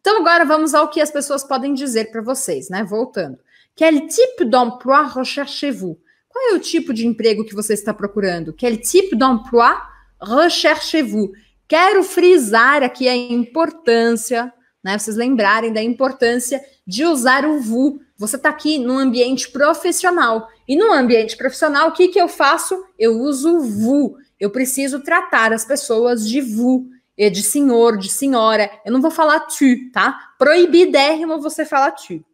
Então agora vamos ao que as pessoas podem dizer para vocês, né? Voltando. Quel type d'emploi recherchez-vous? Qual é o tipo de emprego que você está procurando? Quel type d'emploi recherchez-vous? Quero frisar aqui a importância, né? Vocês lembrarem da importância de usar o VU. Você está aqui num ambiente profissional. E num ambiente profissional, o que, que eu faço? Eu uso o VU. Eu preciso tratar as pessoas de VU é de senhor, de senhora. Eu não vou falar tu, tá? Proibidérrimo você falar tu.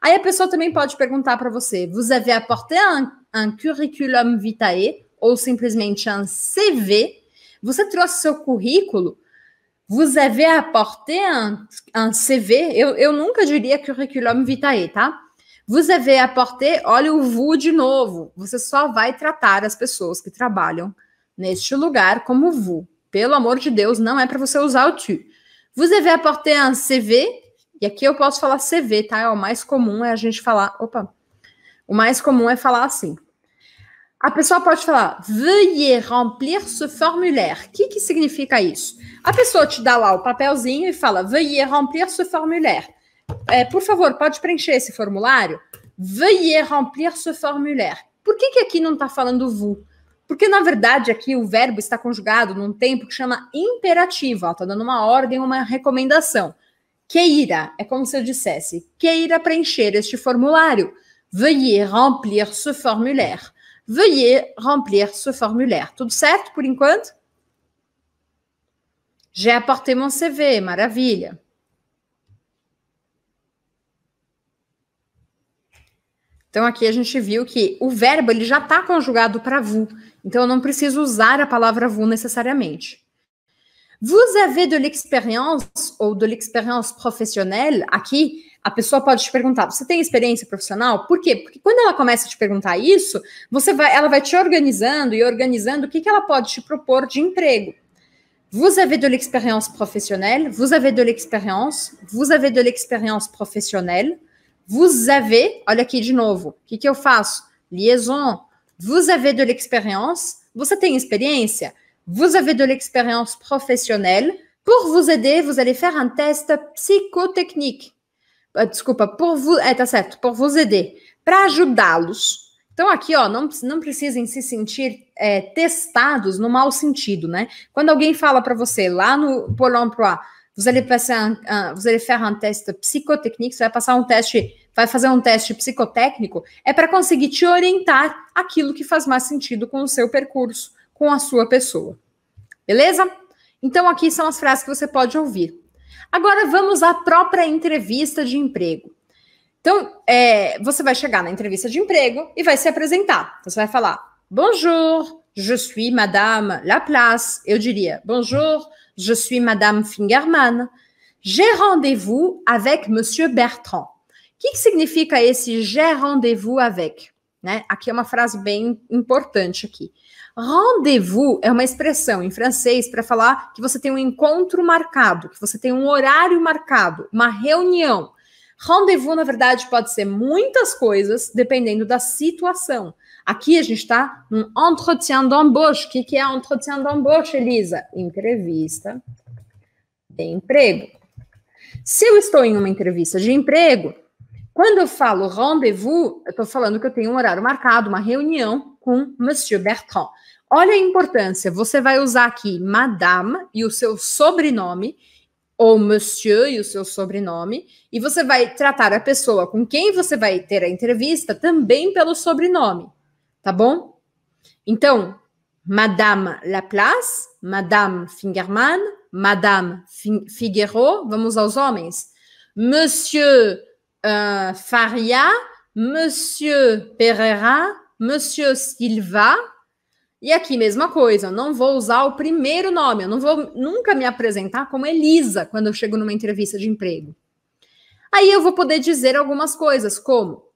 Aí a pessoa também pode perguntar para você: Vous avez apporté un, un curriculum vitae? Ou simplesmente um CV? Você trouxe seu currículo? Vous avez apporté un, un CV? Eu, eu nunca diria curriculum vitae, tá? Vous avez apporté, olha o VU de novo. Você só vai tratar as pessoas que trabalham neste lugar como VU. Pelo amor de Deus, não é para você usar o tu. Vous avez apporté un CV? E aqui eu posso falar CV, tá? É o mais comum é a gente falar. Opa! O mais comum é falar assim. A pessoa pode falar, veuillez remplir ce formulaire. O que, que significa isso? A pessoa te dá lá o papelzinho e fala, veuillez remplir ce formulaire. É, por favor, pode preencher esse formulário? Veuillez remplir ce formulaire. Por que, que aqui não está falando vous? Porque, na verdade, aqui o verbo está conjugado num tempo que chama imperativo. Está dando uma ordem, uma recomendação. Queira, é como se eu dissesse, queira preencher este formulário. Veuillez remplir ce formulaire. Veuillez remplir ce formulaire. Tudo certo por enquanto? J'ai apporté mon CV, maravilha. Então aqui a gente viu que o verbo ele já está conjugado para vous, então eu não preciso usar a palavra vous necessariamente. Vous avez de l'expérience ou de l'expérience professionnelle? Aqui a pessoa pode te perguntar: você tem experiência profissional? Por quê? Porque quando ela começa a te perguntar isso, você vai, ela vai te organizando e organizando o que, que ela pode te propor de emprego. Vous avez de l'expérience professionnelle? Vous avez de l'expérience? Vous avez de l'expérience professionnelle? Vous avez, olha aqui de novo, o que, que eu faço? Liaison. Vous avez de l'expérience. Você tem experiência? Vous avez de l'expérience professionnelle. Pour vous aider, vous allez faire un test psicotechnique. Ah, desculpa, por vous, é, tá certo, por vous aider. Para ajudá-los. Então, aqui, ó, não, não precisem se sentir é, testados no mau sentido, né? Quando alguém fala para você lá no Pôle Emploi. Vous allez passer un, un, vous allez faire um teste psicotécnico, você vai passar um teste, vai fazer um teste psicotécnico, é para conseguir te orientar aquilo que faz mais sentido com o seu percurso, com a sua pessoa. Beleza? Então aqui são as frases que você pode ouvir. Agora vamos à própria entrevista de emprego. Então, é, você vai chegar na entrevista de emprego e vai se apresentar. Você vai falar: Bonjour, je suis Madame Laplace. Eu diria: Bonjour, Je suis Madame Fingerman. J'ai rendez-vous avec Monsieur Bertrand. O que, que significa esse j'ai rendez-vous avec? Né? Aqui é uma frase bem importante aqui. Rendez-vous é uma expressão em francês para falar que você tem um encontro marcado, que você tem um horário marcado, uma reunião. Rendez-vous na verdade, pode ser muitas coisas, dependendo da situação. Aqui a gente está num entretien d'embauche. O que, que é entretien d'embauche, Elisa? Entrevista de emprego. Se eu estou em uma entrevista de emprego, quando eu falo rendezvous, eu estou falando que eu tenho um horário marcado, uma reunião com Monsieur Bertrand. Olha a importância. Você vai usar aqui Madame e o seu sobrenome, ou Monsieur e o seu sobrenome, e você vai tratar a pessoa com quem você vai ter a entrevista também pelo sobrenome. Tá bom? Então, Madame Laplace, Madame Fingerman, Madame Figueroa, vamos aos homens. Monsieur euh, Faria, Monsieur Pereira, Monsieur Silva. E aqui, mesma coisa, eu não vou usar o primeiro nome, eu não vou nunca me apresentar como Elisa quando eu chego numa entrevista de emprego. Aí eu vou poder dizer algumas coisas, como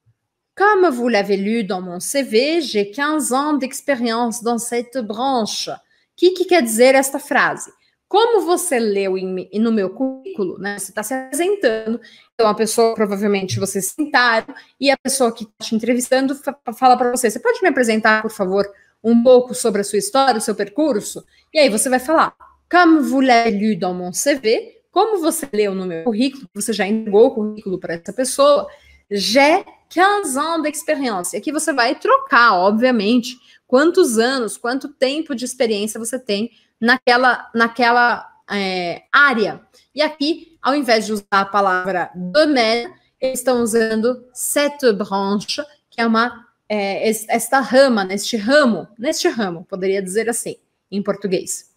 Comme vous l'avez lu dans mon CV, j'ai 15 ans d'expérience dans cette branche. O que, que, quer dizer esta frase? Como você leu em, no meu currículo, né? Você está se apresentando, então a pessoa provavelmente vocês sentaram e a pessoa que está te entrevistando fala para você: você pode me apresentar, por favor, um pouco sobre a sua história, o seu percurso? E aí você vai falar: Comme vous l'avez lu dans mon CV, como você leu no meu currículo, você já entregou o currículo para essa pessoa, j'ai 15 anos de experiência. Aqui você vai trocar, obviamente, quantos anos, quanto tempo de experiência você tem naquela, naquela é, área. E aqui, ao invés de usar a palavra domaine, eles estão usando cette branche, que é uma é, esta rama, neste ramo, neste ramo, poderia dizer assim, em português.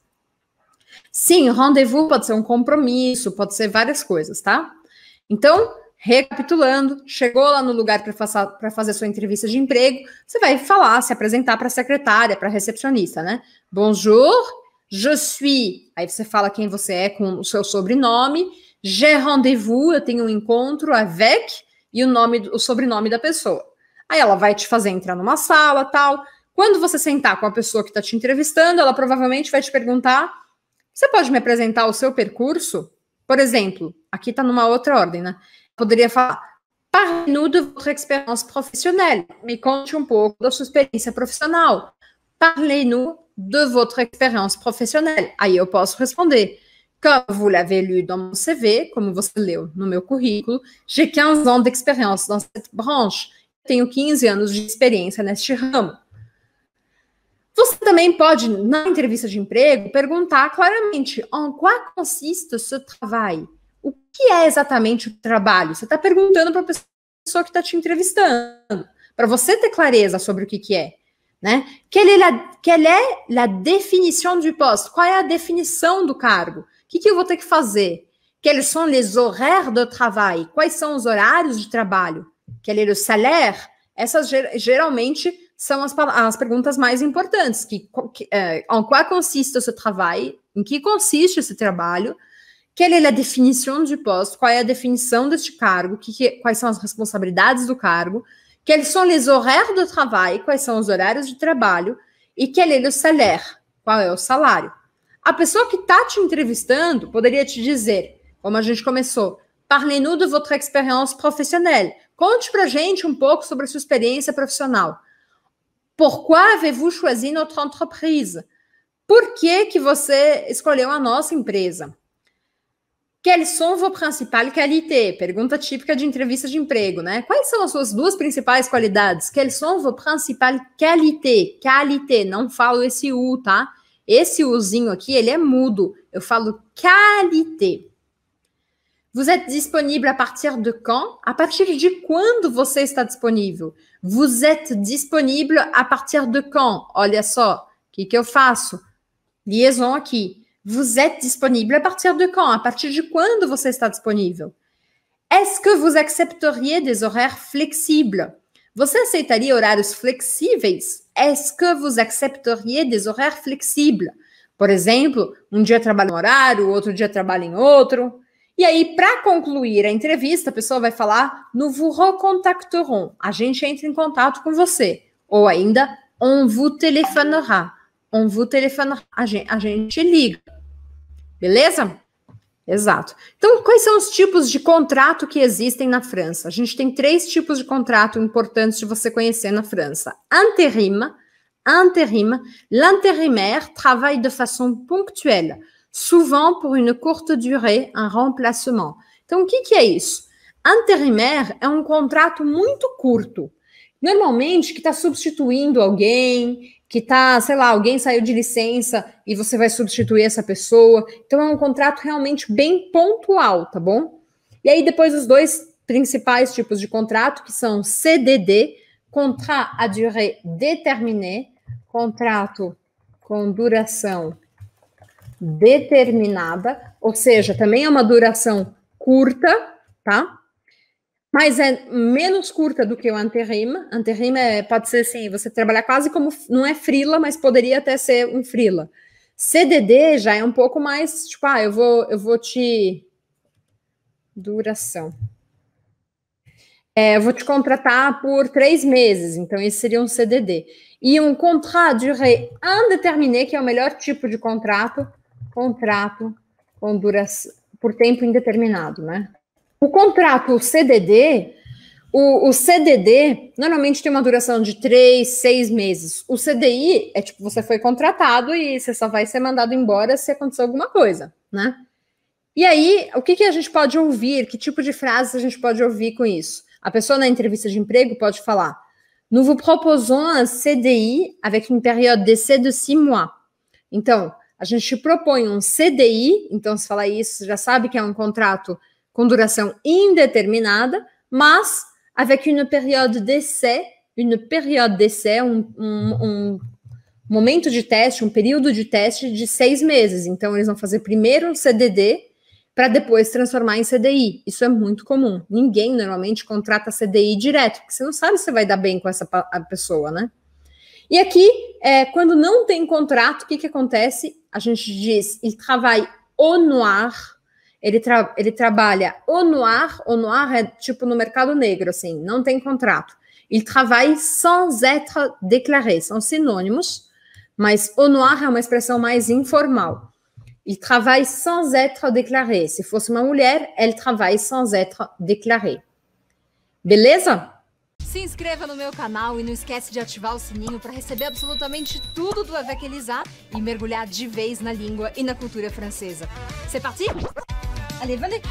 Sim, rendezvous pode ser um compromisso, pode ser várias coisas, tá? Então, Recapitulando, chegou lá no lugar para fazer sua entrevista de emprego, você vai falar, se apresentar para a secretária, para a recepcionista, né? Bonjour, je suis. Aí você fala quem você é com o seu sobrenome. J'ai rendez-vous, eu tenho um encontro avec e o nome, o sobrenome da pessoa. Aí ela vai te fazer entrar numa sala, tal. Quando você sentar com a pessoa que está te entrevistando, ela provavelmente vai te perguntar: você pode me apresentar o seu percurso? Por exemplo, aqui está numa outra ordem, né? poderia falar, fale-nos de sua experiência profissional. Me conte um pouco da sua experiência profissional. Parlez-nous de votre expérience professionnelle. Aí eu posso responder. Comme vous l'avez lu dans mon CV, como você leu no meu currículo, j'ai 15 ans d'expérience dans cette branche. Tenho 15 anos de experiência neste ramo. Você também pode, na entrevista de emprego, perguntar claramente: en quoi consiste ce travail? que é exatamente o trabalho? Você está perguntando para a pessoa que está te entrevistando, para você ter clareza sobre o que, que é. Né? Qual é a é definição do posto? Qual é a definição do cargo? O que, que eu vou ter que fazer? Quels são les horaires de trabalho? Quais são os horários de trabalho? Quel é o salaire? Essas geralmente são as, as perguntas mais importantes. Que, que, uh, eh, en quoi consiste ce travail? Em que consiste esse trabalho? Qual é a definição de posto? qual é a definição deste cargo, que, que, quais são as responsabilidades do cargo, quais são os horários de trabalho, e qual é o salário? qual é o salário. A pessoa que está te entrevistando poderia te dizer, como a gente começou, parlez-nous de votre expérience professionnelle, conte para a gente um pouco sobre a sua experiência profissional. Pourquoi avez-vous choisi notre entreprise? Por que, que você escolheu a nossa empresa? Quelles é são vos principais qualités? Pergunta típica de entrevista de emprego, né? Quais são as suas duas principais qualidades? Quelles é são vos principais qualités? Qualité, não falo esse U, tá? Esse Uzinho aqui, ele é mudo. Eu falo qualité. Vous êtes disponível a partir de quand? A partir de quando você está disponível? Vous êtes disponível a partir de quand? Olha só, o que, que eu faço? Liaison aqui. Vous êtes disponible à partir de quand? À partir de quando você está disponível? Est-ce que vous accepteriez des horaires flexíveis? Você aceitaria horários flexíveis? Est-ce que vous accepteriez des horaires flexíveis? Por exemplo, um dia trabalha em um horário, outro dia trabalha em outro. E aí, para concluir a entrevista, a pessoa vai falar no vous recontacterons. A gente entra em contato com você. Ou ainda, on vous téléphonera. On vous téléphonera. A gente, a gente liga. Beleza? Exato. Então, quais são os tipos de contrato que existem na França? A gente tem três tipos de contrato importantes de você conhecer na França: Interim, interim, l'intérimaire travaille de façon ponctuelle, souvent pour une courte durée, un remplacement. Então, o que, que é isso? Intérimaire é um contrato muito curto, normalmente que está substituindo alguém, que tá, sei lá, alguém saiu de licença e você vai substituir essa pessoa. Então é um contrato realmente bem pontual, tá bom? E aí depois os dois principais tipos de contrato, que são CDD, contrat à durée déterminée, contrato com duração determinada, ou seja, também é uma duração curta, tá? mas é menos curta do que o anterrima. Anterrima é, pode ser assim, você trabalhar quase como, não é frila, mas poderia até ser um frila. CDD já é um pouco mais, tipo, ah, eu vou, eu vou te... Duração. É, eu vou te contratar por três meses, então esse seria um CDD. E um contrat duré indéterminé, que é o melhor tipo de contrato, contrato com duração, por tempo indeterminado, né? O contrato o CDD, o, o, CDD normalmente tem uma duração de três, seis meses. O CDI é tipo, você foi contratado e você só vai ser mandado embora se acontecer alguma coisa, né? E aí, o que, que a gente pode ouvir? Que tipo de frases a gente pode ouvir com isso? A pessoa na entrevista de emprego pode falar: Nous vous proposons un CDI avec une période d'essai de six mois. Então, a gente propõe um CDI, então se falar isso, você já sabe que é um contrato com duração indeterminada, mas avec une période d'essai, une période d'essai, um, um, um, momento de teste, um período de teste de seis meses. Então, eles vão fazer primeiro um CDD para depois transformar em CDI. Isso é muito comum. Ninguém normalmente contrata CDI direto, porque você não sabe se vai dar bem com essa pessoa, né? E aqui, é, quando não tem contrato, o que, que acontece? A gente diz, il travaille au noir, ele, tra ele trabalha au noir, au noir é tipo no mercado negro, assim, não tem contrato. Ele trabalha sans être déclaré, são sinônimos, mas au noir é uma expressão mais informal. Il travaille sans être déclaré. Se fosse uma mulher, elle travaille sans être déclarée. Beleza? Se inscreva no meu canal e não esquece de ativar o sininho para receber absolutamente tudo do Avec Elisa e mergulhar de vez na língua e na cultura francesa. C'est parti? Allez, venez